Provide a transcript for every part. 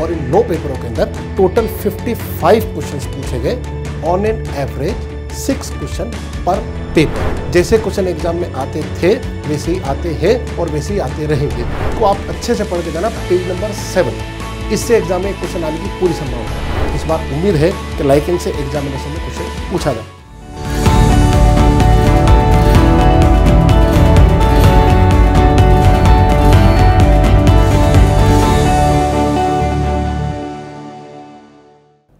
और इन नौ पेपरों के अंदर टोटल 55 क्वेश्चन पूछे गए on an average six question per paper जैसे क्वेश्चन एग्जाम में आते थे वैसे ही आते हैं और वैसे ही आते रहेंगे तो आप अच्छे से पढ़ के जाना पेज नंबर सेवन इससे एग्जाम में क्वेश्चन आने की पूरी संभावना है इस बार उम्मीद है कि लाइक से एग्जामिनेशन में क्वेश्चन पूछा जाए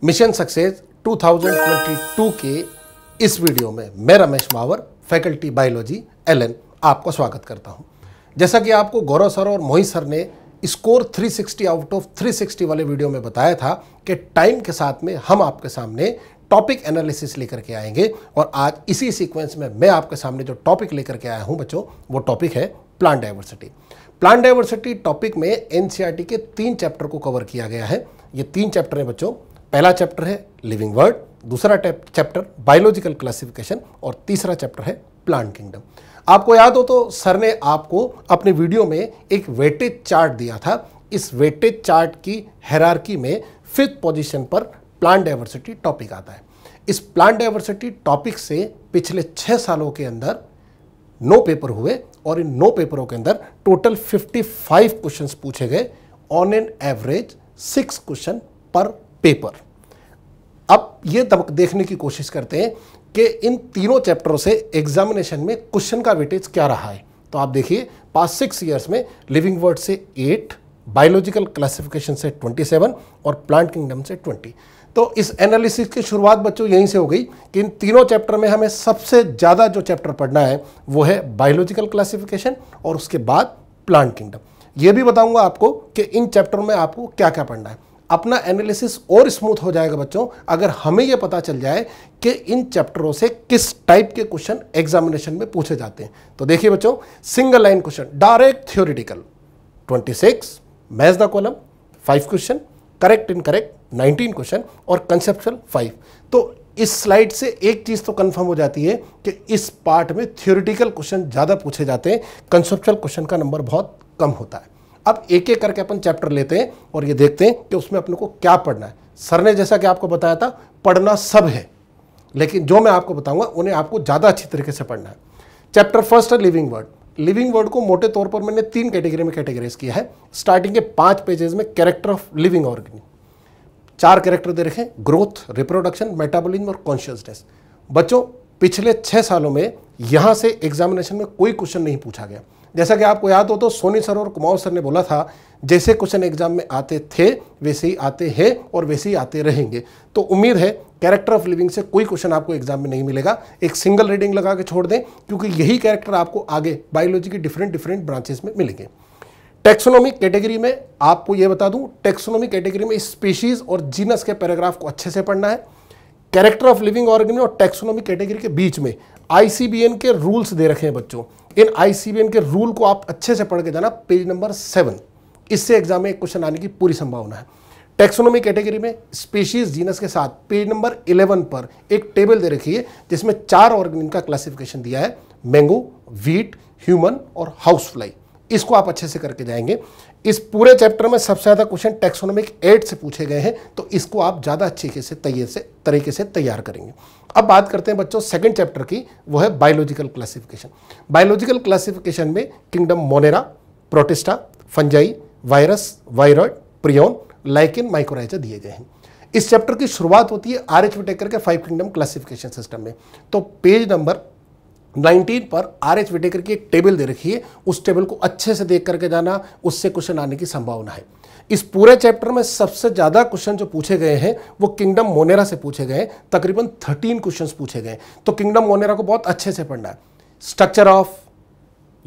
मिशन सक्सेस 2022 के इस वीडियो में मैं रमेश मावर फैकल्टी बायोलॉजी एल आपका स्वागत करता हूं जैसा कि आपको गौरव सर और मोहित सर ने स्कोर 360 आउट ऑफ 360 वाले वीडियो में बताया था कि टाइम के साथ में हम आपके सामने टॉपिक एनालिसिस लेकर के आएंगे और आज इसी सीक्वेंस में मैं आपके सामने जो टॉपिक लेकर के आया हूं बच्चों वो टॉपिक है plant diversity plant diversity topic में एनसीईआरटी के तीन चैप्टर को कवर किया गया है ये तीन चैप्टर हैं बच्चों पहला चैप्टर है लिविंग वर्ड दूसरा चैप्टर बायोलॉजिकल क्लासिफिकेशन और तीसरा चैप्टर है प्लांट किंगडम आपको याद हो तो सर ने आपको अपने वीडियो में एक वेटेज चार्ट दिया था इस वेटेज चार्ट की हेरारकी में फिफ्थ पोजीशन पर प्लांट डाइवर्सिटी टॉपिक आता है इस प्लांट डाइवर्सिटी टॉपिक से पिछले छः सालों के अंदर नौ पेपर हुए और इन नौ पेपरों के अंदर टोटल 55 क्वेश्चंस पूछे गए on an average six question per paper अब ये देखने की कोशिश करते हैं कि इन तीनों चैप्टरों से एग्जामिनेशन में क्वेश्चन का वेटेज क्या रहा है तो आप देखिए पास्ट सिक्स ईयर्स में लिविंग वर्ड से एट बायोलॉजिकल क्लासिफिकेशन से 27 और प्लांट किंगडम से 20 तो इस एनालिसिस की शुरुआत बच्चों यहीं से हो गई कि इन तीनों चैप्टर में हमें सबसे ज़्यादा जो चैप्टर पढ़ना है वो है बायोलॉजिकल क्लासिफिकेशन और उसके बाद प्लांट किंगडम ये भी बताऊंगा आपको कि इन चैप्टर में आपको क्या क्या पढ़ना है अपना एनालिसिस और स्मूथ हो जाएगा बच्चों अगर हमें यह पता चल जाए कि इन चैप्टरों से किस टाइप के क्वेश्चन एग्जामिनेशन में पूछे जाते हैं तो देखिए बच्चों single line question direct theoretical 26 six match the column five question correct incorrect nineteen question और कंसेप्चुअल फाइव तो इस स्लाइड से एक चीज़ तो कंफर्म हो जाती है कि इस पार्ट में थियोरिटिकल क्वेश्चन ज़्यादा पूछे जाते हैं कंसेप्चुअल क्वेश्चन का नंबर बहुत कम होता है अब एक एक करके अपन चैप्टर लेते हैं और ये देखते हैं कि उसमें अपने को क्या पढ़ना है सर ने जैसा कि आपको बताया था पढ़ना सब है लेकिन जो मैं आपको बताऊंगा उन्हें आपको ज़्यादा अच्छी तरीके से पढ़ना है चैप्टर फर्स्ट है लिविंग वर्ड लिविंग वर्ड को मोटे तौर पर मैंने तीन कैटेगरी में कैटेगराइज किया है स्टार्टिंग के पांच पेजेस में कैरेक्टर ऑफ लिविंग ऑर्गेनिक चार कैरेक्टर दे रखे ग्रोथ रिप्रोडक्शन मेटाबोलिज्म और कॉन्शियसनेस बच्चों पिछले छः सालों में यहाँ से एग्जामिनेशन में कोई क्वेश्चन नहीं पूछा गया जैसा कि आपको याद हो तो सोनी सर और कुमाऊ सर ने बोला था जैसे क्वेश्चन एग्जाम में आते थे वैसे ही आते हैं और वैसे ही आते रहेंगे तो उम्मीद है कैरेक्टर ऑफ लिविंग से कोई क्वेश्चन आपको एग्जाम में नहीं मिलेगा एक सिंगल रीडिंग लगा के छोड़ दें क्योंकि यही कैरेक्टर आपको आगे बायोलॉजी की डिफरेंट डिफरेंट ब्रांचेस में मिलेंगे टेक्सोनॉमिक कैटेगरी में आपको ये बता दूं टेक्सोनॉमिक कैटेगरी में स्पीशीज और जीनस के पैराग्राफ को अच्छे से पढ़ना है कैरेक्टर ऑफ लिविंग ऑर्गेनिज और टेक्सोनॉमिक कैटेगरी के बीच में आईसीबीएन के रूल्स दे रखे हैं बच्चों इन आईसीबीएम के रूल को आप अच्छे से पढ़ के जाना पेज नंबर सेवन इससे एग्जाम में एक क्वेश्चन आने की पूरी संभावना है टेक्सोनोमी कैटेगरी में स्पेशीज जीनस के साथ पेज नंबर 11 पर एक टेबल दे रखी है जिसमें चार ऑर्गेनिम का क्लासिफिकेशन दिया है मैंगो वीट ह्यूमन और हाउस फ्लाई इसको आप अच्छे से करके जाएंगे इस पूरे चैप्टर में सबसे ज़्यादा क्वेश्चन टेक्सोनॉमिक एड से पूछे गए हैं तो इसको आप ज़्यादा अच्छे से तैयार से तरीके से तैयार करेंगे अब बात करते हैं बच्चों सेकंड चैप्टर की वो है बायोलॉजिकल क्लासिफिकेशन बायोलॉजिकल क्लासिफिकेशन में kingdom Monera Protista fungi virus viroid prion lichen mycorrhiza दिए गए हैं इस चैप्टर की शुरुआत होती है आर एच के फाइव किंगडम क्लासिफिकेशन सिस्टम में तो पेज नंबर 19 पर आर एच विटेकर की एक टेबल दे रखी है उस टेबल को अच्छे से देख करके जाना उससे क्वेश्चन आने की संभावना है इस पूरे चैप्टर में सबसे ज़्यादा क्वेश्चन जो पूछे गए हैं वो किंगडम मोनेरा से पूछे गए तकरीबन 13 क्वेश्चंस पूछे गए तो किंगडम मोनेरा को बहुत अच्छे से पढ़ना है structure of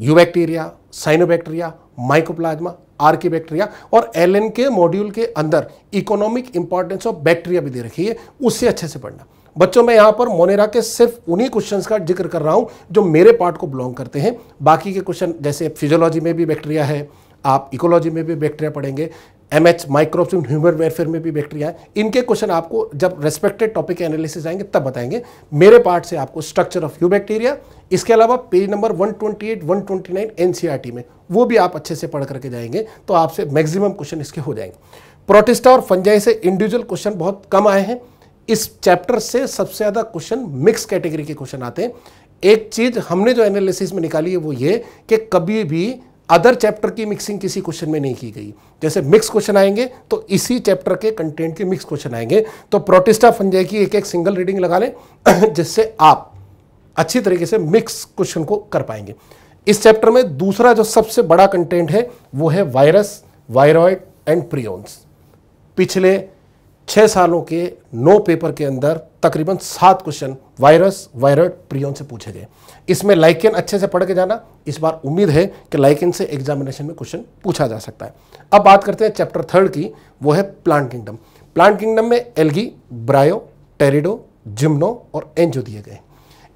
eubacteria cyanobacteria mycoplasma archaebacteria और एल के मॉड्यूल के अंदर इकोनॉमिक इंपॉर्टेंस ऑफ बैक्टीरिया भी दे रखी है उससे अच्छे से पढ़ना बच्चों मैं यहाँ पर मोनेरा के सिर्फ उन्हीं क्वेश्चंस का जिक्र कर रहा हूँ जो मेरे पार्ट को बिलोंग करते हैं बाकी के क्वेश्चन जैसे फिजियोलॉजी में भी बैक्टीरिया है आप इकोलॉजी में भी बैक्टीरिया पढ़ेंगे M H microbes in human welfare में भी बैक्टीरिया है इनके क्वेश्चन आपको जब रेस्पेक्टेड टॉपिक के एनालिसिस आएंगे तब बताएंगे मेरे पार्ट से आपको स्ट्रक्चर ऑफ यू बैक्टीरिया इसके अलावा पेज नंबर 128, 129 एनसीईआरटी में वो भी आप अच्छे से पढ़ करके जाएंगे तो आपसे मैक्सिमम क्वेश्चन इसके हो जाएंगे प्रोटिस्टा और फंजाई से इंडिविजुअल क्वेश्चन बहुत कम आए हैं इस चैप्टर से सबसे ज़्यादा क्वेश्चन मिक्स कैटेगरी के क्वेश्चन आते हैं एक चीज़ हमने जो एनालिसिस में निकाली है वो ये कि कभी भी अदर चैप्टर की मिक्सिंग किसी क्वेश्चन में नहीं की गई जैसे मिक्स क्वेश्चन आएंगे तो इसी चैप्टर के कंटेंट के मिक्स क्वेश्चन आएंगे तो प्रोटिस्टा फंजय की एक एक सिंगल रीडिंग लगा लें जिससे आप अच्छी तरीके से मिक्स क्वेश्चन को कर पाएंगे इस चैप्टर में दूसरा जो सबसे बड़ा कंटेंट है वो है वायरस वायरॉयड एंड प्रियोन्स पिछले छः सालों के नो पेपर के अंदर तकरीबन सात क्वेश्चन वायरस वायरट प्रियोन से पूछे गए इसमें लाइकेन अच्छे से पढ़ के जाना इस बार उम्मीद है कि लाइकेन से एग्जामिनेशन में क्वेश्चन पूछा जा सकता है अब बात करते हैं चैप्टर थर्ड की वो है प्लांट किंगडम प्लांट किंगडम में एल्गी ब्रायो टेरिडो जिम्नो और एनजो दिए गए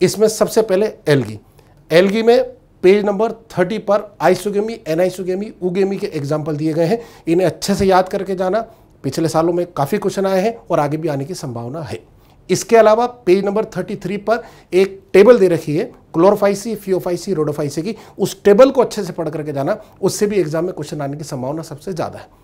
इसमें सबसे पहले एलगी एलगी में पेज नंबर थर्टी पर आइसोगेमी एनआईसोगेमी उगेमी के एग्जाम्पल दिए गए हैं इन्हें अच्छे से याद करके जाना पिछले सालों में काफ़ी क्वेश्चन आए हैं और आगे भी आने की संभावना है इसके अलावा पेज नंबर 33 पर एक टेबल दे रखी है क्लोरोफाइसी फ्योफाइसी रोडोफाइसी की उस टेबल को अच्छे से पढ़ करके जाना उससे भी एग्जाम में क्वेश्चन आने की संभावना सबसे ज़्यादा है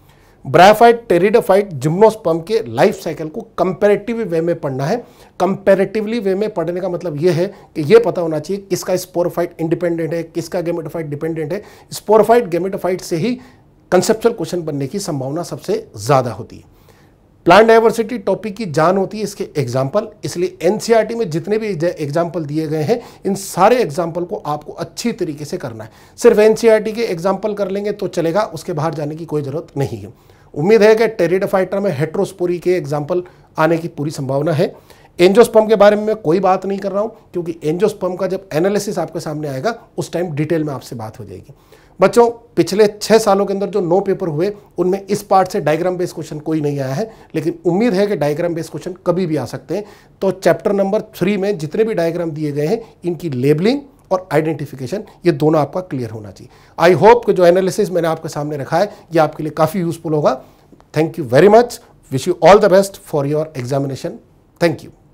ब्रायफाइट टेरिडोफाइट जिम्नोस्पम के लाइफ साइकिल को कंपेरेटिव वे में पढ़ना है कंपेरेटिवली वे में पढ़ने का मतलब यह है कि यह पता होना चाहिए किसका स्पोरोफाइट इंडिपेंडेंट है किसका गेमेटोफाइट डिपेंडेंट है स्पोरोफाइट गेमेटोफाइट से ही कंसेप्चुअल क्वेश्चन बनने की संभावना सबसे ज़्यादा होती है प्लान डाइवर्सिटी टॉपिक की जान होती है इसके एग्जाम्पल इसलिए एनसीईआरटी e में जितने भी एग्जाम्पल दिए गए हैं इन सारे एग्जाम्पल को आपको अच्छी तरीके से करना है सिर्फ एनसीईआरटी e के एग्जाम्पल कर लेंगे तो चलेगा उसके बाहर जाने की कोई ज़रूरत नहीं है उम्मीद है कि टेरिडफाइटर में हेट्रोस्पोरी के एग्जाम्पल आने की पूरी संभावना है एंजोस्पम के बारे में कोई बात नहीं कर रहा हूँ क्योंकि एंजोस्पम का जब एनालिसिस आपके सामने आएगा उस टाइम डिटेल में आपसे बात हो जाएगी बच्चों पिछले छः सालों के अंदर जो नो पेपर हुए उनमें इस पार्ट से डायग्राम बेस्ड क्वेश्चन कोई नहीं आया है लेकिन उम्मीद है कि डायग्राम बेस्ड क्वेश्चन कभी भी आ सकते हैं तो चैप्टर नंबर थ्री में जितने भी डायग्राम दिए गए हैं इनकी लेबलिंग और आइडेंटिफिकेशन ये दोनों आपका क्लियर होना चाहिए आई होप कि जो एनालिसिस मैंने आपके सामने रखा है ये आपके लिए काफ़ी यूजफुल होगा thank you very much wish you all the best for your examination thank you